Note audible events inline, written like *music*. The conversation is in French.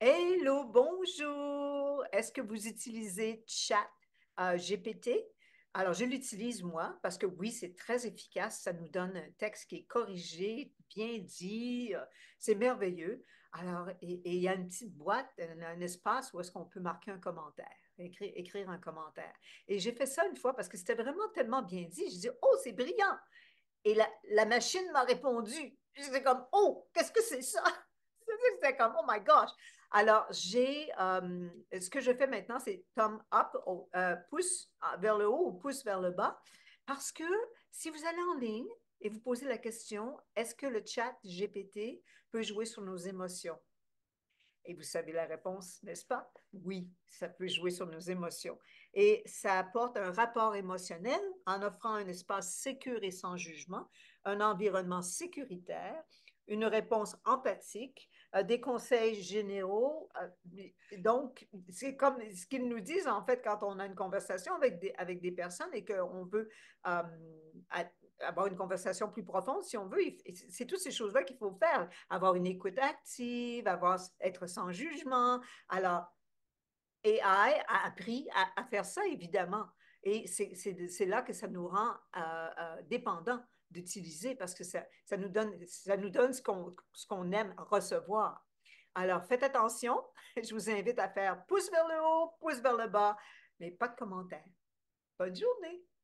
Hello, bonjour. Est-ce que vous utilisez Chat euh, GPT? Alors, je l'utilise moi parce que oui, c'est très efficace. Ça nous donne un texte qui est corrigé, bien dit. Euh, c'est merveilleux. Alors, et, il y a une petite boîte, un, espace où est-ce qu'on peut marquer un commentaire, écrire, un commentaire. Et j'ai fait ça une fois parce que c'était vraiment tellement bien dit. Je dis, oh, c'est brillant. Et la, machine m'a répondu. J'étais comme, oh, qu'est-ce que c'est ça? *laughs* C'était comme, oh my gosh. Alors, j'ai euh, ce que je fais maintenant, c'est thumb up, oh, pouce ah, vers le haut ou pouce vers le bas, parce que si vous allez en ligne et vous posez la question, est-ce que le chat GPT peut jouer sur nos émotions? Et vous savez la réponse, n'est-ce pas? Oui, ça peut jouer sur nos émotions. Et ça apporte un rapport émotionnel en offrant un espace sécur et sans jugement, un environnement sécuritaire, une réponse empathique, euh, des conseils généraux. Euh, donc, c'est comme ce qu'ils nous disent, en fait, quand on a une conversation avec des, avec des personnes et qu'on veut euh, avoir une conversation plus profonde, si on veut, c'est toutes ces choses-là qu'il faut faire. Avoir une écoute active, avoir, être sans jugement. Alors, AI a appris à faire ça, évidemment. Et c'est là que ça nous rend euh, euh, dépendants d'utiliser parce que ça, nous donne, ce qu'on aime recevoir. Alors faites attention. *laughs* Je vous invite à faire pouce vers le haut, pouce vers le bas, mais pas de commentaires. Bonne journée.